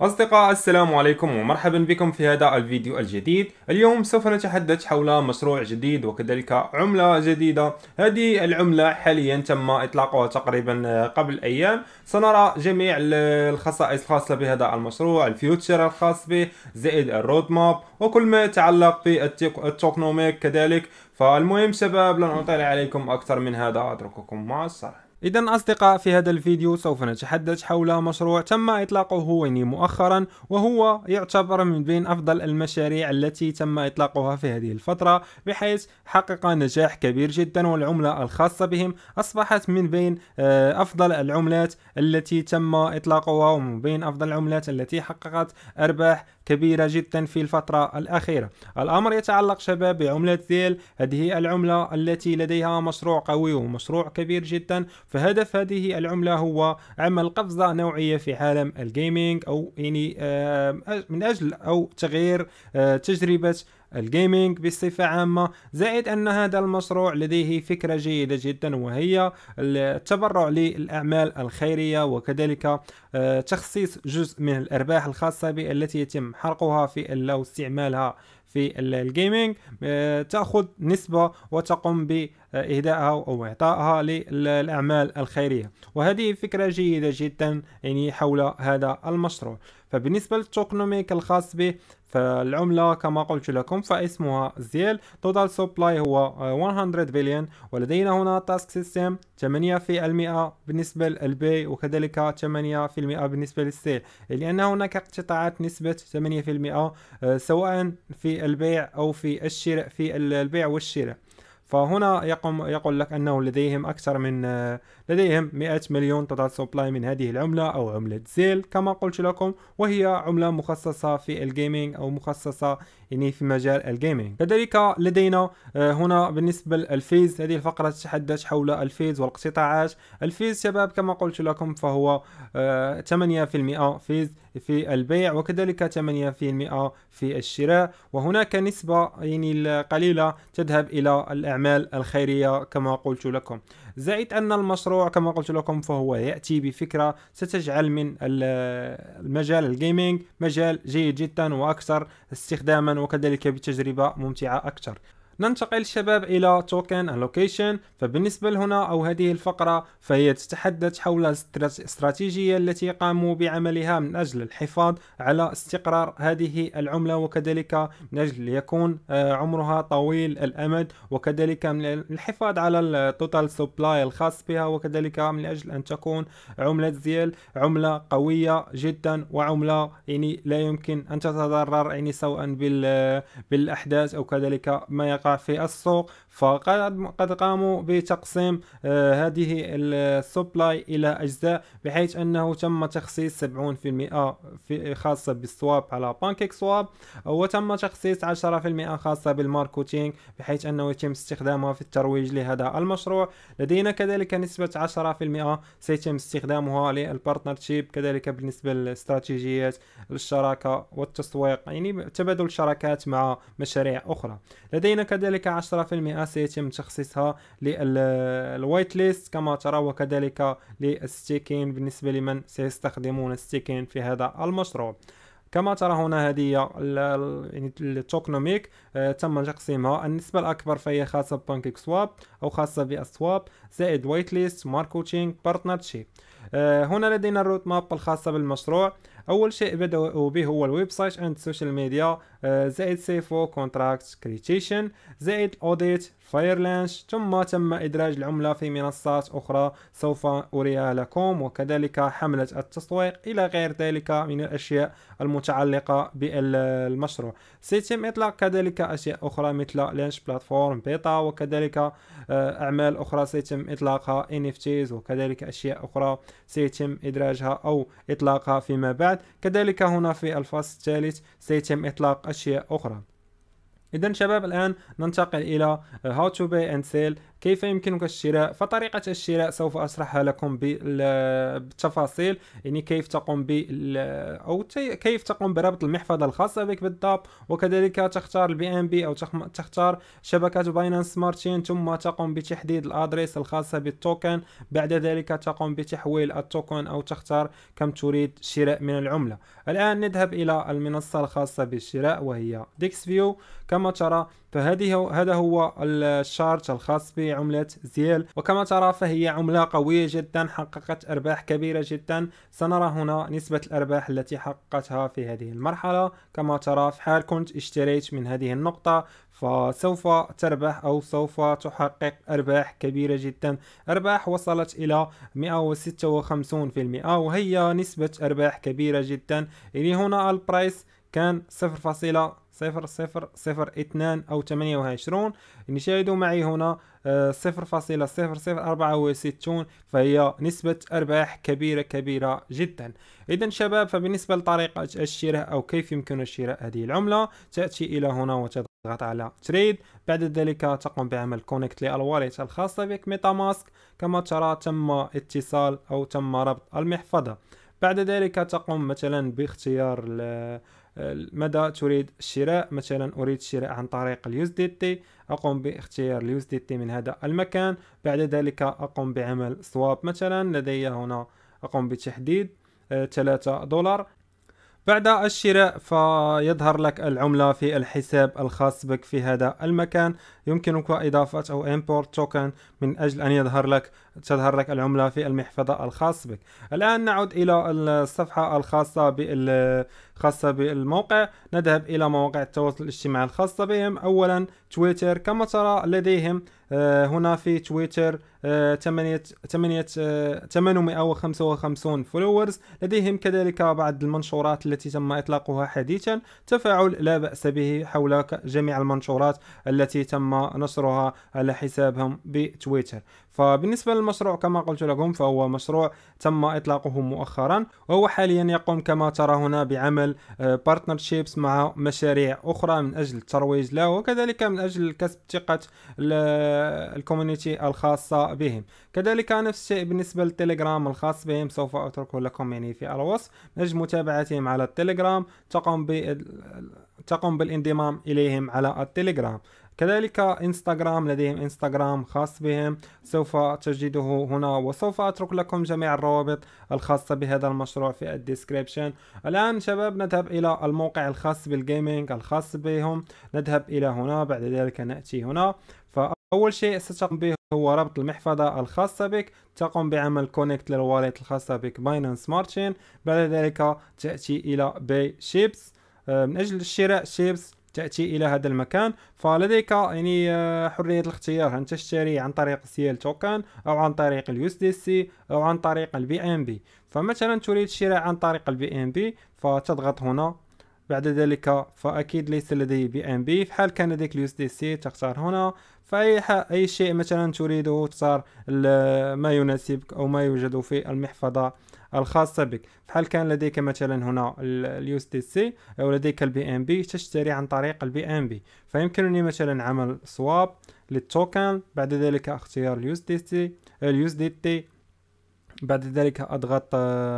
أصدقاء السلام عليكم ومرحبا بكم في هذا الفيديو الجديد اليوم سوف نتحدث حول مشروع جديد وكذلك عملة جديدة هذه العملة حاليا تم إطلاقها تقريبا قبل أيام سنرى جميع الخصائص الخاصة بهذا المشروع الفيوتشر الخاص به زائد الرود ماب وكل ما يتعلق بالتوكنوميك كذلك فالمهم شباب لن أطيل عليكم أكثر من هذا أترككم مع الشرح إذا أصدقاء في هذا الفيديو سوف نتحدث حول مشروع تم إطلاقه يعني مؤخرا وهو يعتبر من بين أفضل المشاريع التي تم إطلاقها في هذه الفترة بحيث حقق نجاح كبير جدا والعملة الخاصة بهم أصبحت من بين آه، أفضل العملات التي تم إطلاقها ومن بين أفضل العملات التي حققت أرباح كبيرة جدا في الفترة الأخيرة الأمر يتعلق شباب بعملة ديل هذه العملة التي لديها مشروع قوي ومشروع كبير جدا فهدف هذه العملة هو عمل قفزة نوعية في عالم الجيمينج أو يعني آه، من أجل أو تغيير آه، تجربة الجيمنج بصفة عامة زائد أن هذا المشروع لديه فكرة جيدة جدا وهي التبرع للأعمال الخيرية وكذلك آه، تخصيص جزء من الأرباح الخاصة التي يتم حرقها في أو استعمالها في الجيمنج آه، تاخذ نسبه وتقوم باهدائها او اعطائها للاعمال الخيريه وهذه فكره جيده جدا يعني حول هذا المشروع فبالنسبة للتوكنوميك الخاص به فالعملة كما قلت لكم فاسمها زيل توتال سبلاي هو 100 آه، بليون ولدينا هنا تاسك سيستم 8% بالنسبة للبي وكذلك 8% بالنسبة للسيل لأن هناك اقتطاعات نسبة 8% آه، سواء في البيع أو في الشراء في البيع والشراء فهنا يقوم يقول لك انه لديهم اكثر من آه، لديهم 100 مليون قطعه سبلاي من هذه العمله او عمله زيل كما قلت لكم وهي عمله مخصصه في الجيمنج او مخصصه يعني في مجال الجيمنج كذلك لدينا آه، هنا بالنسبة للفيز هذه الفقرة تتحدث حول الفيز والاقتطاعات الفيز شباب كما قلت لكم فهو 8% آه، فيز في البيع وكذلك 8% في الشراء وهناك نسبة يعني قليلة تذهب إلى الأعمال الخيرية كما قلت لكم زائد أن المشروع كما قلت لكم فهو يأتي بفكرة ستجعل من المجال الجيمنج مجال جيد جدا وأكثر استخداما وكذلك بتجربة ممتعة أكثر ننتقل شباب الى توكن الوكيشن فبالنسبه لهنا او هذه الفقره فهي تتحدث حول الاستراتيجيه التي قاموا بعملها من اجل الحفاظ على استقرار هذه العمله وكذلك من اجل يكون آه، عمرها طويل الامد وكذلك من الحفاظ على التوتال سبلاي الخاص بها وكذلك من اجل ان تكون عمله ديال عمله قويه جدا وعمله يعني لا يمكن ان تتضرر يعني سواء بالاحداث او كذلك ما يقع في السوق فقد قد قاموا بتقسيم آه، هذه السبلاي إلى أجزاء بحيث أنه تم تخصيص 70% في خاصة بالسواب على بانكيك سواب وتم تخصيص 10% خاصة بالماركتينج بحيث أنه يتم استخدامها في الترويج لهذا المشروع لدينا كذلك نسبة 10% سيتم استخدامها للبارتنرشيب كذلك بالنسبة لاستراتيجيات الشراكة والتسويق يعني تبادل الشراكات مع مشاريع أخرى لدينا وكذلك 10% سيتم تخصيصها للوايت ليست كما ترى وكذلك للستيكين بالنسبة لمن سيستخدمون ستيكين في هذا المشروع كما ترى هنا هذه يعني التوكنوميك آه تم تقسيمها النسبة الأكبر فهي خاصة ببانكيك سواب أو خاصة بالسواب زائد وايت ليست ماركوتينغ بارتنرشيب آه، هنا لدينا الروت ماب الخاصة بالمشروع اول شيء بداوا به هو الويب سايت اند آه، سوشيال ميديا زائد سيفو كونتراكت كريتيشن زائد اوديت فاير لانش ثم تم ادراج العمله في منصات اخرى سوف اريها لكم وكذلك حمله التسويق الى غير ذلك من الاشياء المتعلقه بالمشروع سيتم اطلاق كذلك اشياء اخرى مثل لانش بلاتفورم بيتا وكذلك آه، اعمال اخرى سيتم اطلاقها NFTs وكذلك اشياء اخرى سيتم ادراجها او اطلاقها فيما بعد الابعاد كذلك هنا في الفصل الثالث سيتم اطلاق اشياء اخرى اذا شباب الان ننتقل الى how to باي and sell كيف يمكنك الشراء فطريقة الشراء سوف أشرحها لكم بالتفاصيل يعني كيف تقوم ب أو كيف تقوم بربط المحفظة الخاصة بك بالضبط وكذلك تختار البي ام بي أو تختار شبكة باينانس سمارت تشين ثم تقوم بتحديد الأدريس الخاصة بالتوكن بعد ذلك تقوم بتحويل التوكن أو تختار كم تريد شراء من العملة الآن نذهب إلى المنصة الخاصة بالشراء وهي ديكس فيو كما ترى فهذه هذا هو الشارت الخاص بعملة زيل وكما ترى فهي عملة قوية جدا حققت أرباح كبيرة جدا سنرى هنا نسبة الأرباح التي حققتها في هذه المرحلة كما ترى في حال كنت اشتريت من هذه النقطة فسوف تربح أو سوف تحقق أرباح كبيرة جدا أرباح وصلت إلى 156% وهي نسبة أرباح كبيرة جدا يعني هنا البرايس كان 0.0002 أو 28 نشاهد معي هنا 0.0064 آه، فهي نسبة أرباح كبيرة كبيرة جدا إذا شباب فبالنسبة لطريقة الشراء أو كيف يمكن شراء هذه العملة تأتي إلى هنا وتضغط على تريد بعد ذلك تقوم بعمل كونكت للواليت الخاصة بك ميتا ماسك كما ترى تم اتصال أو تم ربط المحفظة بعد ذلك تقوم مثلا باختيار ماذا تريد الشراء مثلا اريد الشراء عن طريق اليوز دي تي اقوم باختيار اليوز دي تي من هذا المكان بعد ذلك اقوم بعمل سواب مثلا لدي هنا اقوم بتحديد 3 آه، دولار بعد الشراء فيظهر لك العملة في الحساب الخاص بك في هذا المكان يمكنك إضافة أو import token من أجل أن يظهر لك تظهر لك العملة في المحفظة الخاص بك الآن نعود إلى الصفحة الخاصة بال خاصة بالموقع نذهب إلى مواقع التواصل الاجتماعي الخاصة بهم أولا تويتر كما ترى لديهم آه، هنا في تويتر 8 855 فولورز لديهم كذلك بعض المنشورات التي تم اطلاقها حديثا تفاعل لا باس به حول جميع المنشورات التي تم نشرها على حسابهم بتويتر فبالنسبة للمشروع كما قلت لكم فهو مشروع تم إطلاقه مؤخرا وهو حاليا يقوم كما ترى هنا بعمل بارتنرشيبس آه، مع مشاريع أخرى من أجل الترويج له وكذلك من أجل كسب ثقة الكوميونيتي الخاصة بهم كذلك نفس الشيء بالنسبة للتليجرام الخاص بهم سوف أتركه لكم يعني في الوصف نجم متابعتهم على التليجرام تقوم ب... تقوم بالانضمام إليهم على التليجرام كذلك انستغرام لديهم انستغرام خاص بهم سوف تجده هنا وسوف اترك لكم جميع الروابط الخاصة بهذا المشروع في الديسكريبشن الان شباب نذهب الى الموقع الخاص بالجيمنج الخاص بهم نذهب الى هنا بعد ذلك نأتي هنا اول شيء ستقوم به هو ربط المحفظة الخاصة بك تقوم بعمل كونكت للواليت الخاصة بك باينانس سمارت تشين بعد ذلك تأتي إلى باي آه، شيبس من أجل شراء شيبس تأتي إلى هذا المكان فلديك يعني آه، حرية الاختيار أن تشتري عن طريق سيال توكن أو عن طريق اليو اس دي سي أو عن طريق البي ام بي فمثلا تريد شراء عن طريق البي ام بي فتضغط هنا بعد ذلك فأكيد ليس لدي بي ام بي في حال كان لديك اليو اس دي سي تختار هنا فأي أي شيء مثلا تريده تختار ما يناسبك أو ما يوجد في المحفظة الخاصة بك في حال كان لديك مثلا هنا اليو اس دي سي أو لديك البي ام بي تشتري عن طريق البي ام بي فيمكنني مثلا عمل سواب للتوكن بعد ذلك اختيار اليو اس دي سي اليو اس دي تي بعد ذلك أضغط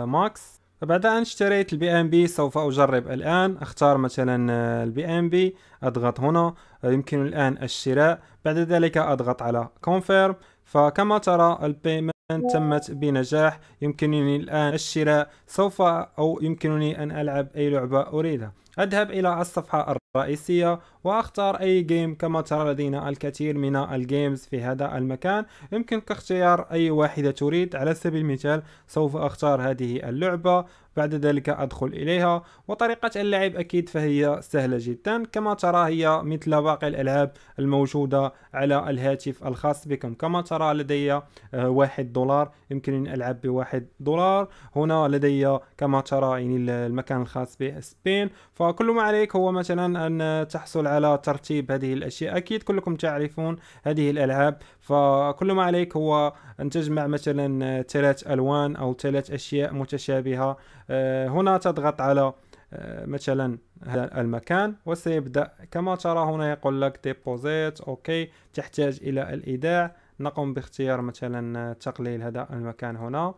ماكس آه، بعد أن اشتريت البي ام بي سوف أجرب الآن أختار مثلا البي ام بي أضغط هنا آه، يمكن الآن الشراء بعد ذلك أضغط على كونفيرم فكما ترى البيمنت تمت بنجاح يمكنني الآن الشراء سوف أو يمكنني أن ألعب أي لعبة أريدها أذهب إلى الصفحة الرابعة. رئيسية واختار اي جيم كما ترى لدينا الكثير من الجيمز في هذا المكان يمكنك اختيار اي واحدة تريد على سبيل المثال سوف اختار هذه اللعبة بعد ذلك أدخل إليها وطريقة اللعب أكيد فهي سهلة جدا كما ترى هي مثل باقي الألعاب الموجودة على الهاتف الخاص بكم كما ترى لدي آه، واحد دولار يمكنني العب بواحد دولار هنا لدي كما ترى يعني المكان الخاص بسبين فكل ما عليك هو مثلا ان تحصل على ترتيب هذه الاشياء اكيد كلكم تعرفون هذه الالعاب فكل ما عليك هو ان تجمع مثلا ثلاث الوان او ثلاث اشياء متشابهه آه، هنا تضغط على آه، مثلا هذا المكان وسيبدأ كما ترى هنا يقول لك ديبوزيت اوكي تحتاج الى الايداع نقوم باختيار مثلا تقليل هذا المكان هنا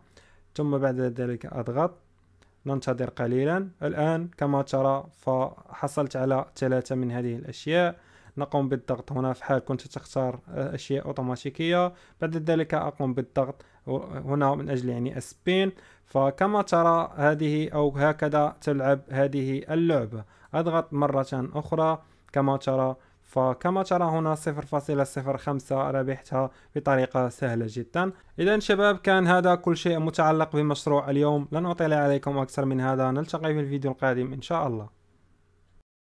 ثم بعد ذلك اضغط ننتظر قليلا الآن كما ترى فحصلت على ثلاثة من هذه الأشياء نقوم بالضغط هنا في حال كنت تختار آه، أشياء أوتوماتيكية بعد ذلك أقوم بالضغط هنا من أجل يعني السبين فكما ترى هذه أو هكذا تلعب هذه اللعبة أضغط مرة أخرى كما ترى فكما ترى هنا 0.05 ربحتها بطريقة سهلة جدا إذا شباب كان هذا كل شيء متعلق بمشروع اليوم لن أطيل عليكم أكثر من هذا نلتقي في الفيديو القادم إن شاء الله